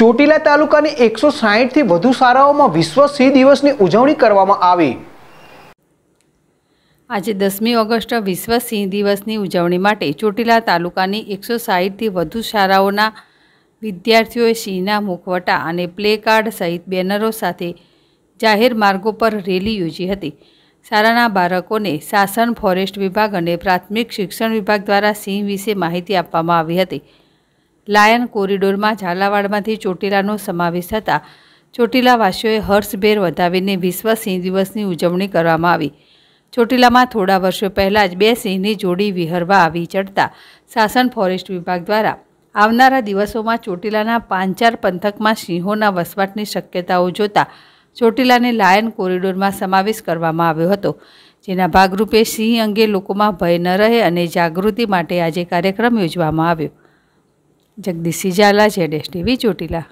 ચોટીલા તાલુકાની એકસો સાહીઠથી વધુ શાળાઓમાં વિશ્વ સિંહ દિવસની ઉજવણી કરવામાં આવી આજે દસમી ઓગસ્ટ વિશ્વ સિંહ દિવસની ઉજવણી માટે ચોટીલા તાલુકાની એકસો સાહીઠથી વધુ શાળાઓના વિદ્યાર્થીઓએ સિંહના મુખવટા અને પ્લે કાર્ડ સહિત બેનરો સાથે જાહેર માર્ગો પર રેલી યોજી હતી શાળાના બાળકોને શાસન ફોરેસ્ટ વિભાગ અને પ્રાથમિક શિક્ષણ વિભાગ દ્વારા સિંહ વિશે માહિતી આપવામાં આવી હતી લાયન કોરિડોરમાં ઝાલાવાડમાંથી ચોટીલાનો સમાવેશ થતાં ચોટીલાવાસીઓએ હર્ષભેર વધાવીને વિશ્વ સિંહ દિવસની ઉજવણી કરવામાં આવી ચોટીલામાં થોડા વર્ષો પહેલાં જ બે સિંહની જોડી વિહરવા આવી ચડતા શાસન ફોરેસ્ટ વિભાગ દ્વારા આવનારા દિવસોમાં ચોટીલાના પાંચાર પંથકમાં સિંહોના વસવાટની શક્યતાઓ જોતા ચોટીલાને લાયન કોરિડોરમાં સમાવેશ કરવામાં આવ્યો હતો જેના ભાગરૂપે સિંહ અંગે લોકોમાં ભય ન રહે અને જાગૃતિ માટે આજે કાર્યક્રમ યોજવામાં આવ્યો જગદીશ ઝાલા છે ડેશ ટીવી ચોટીલા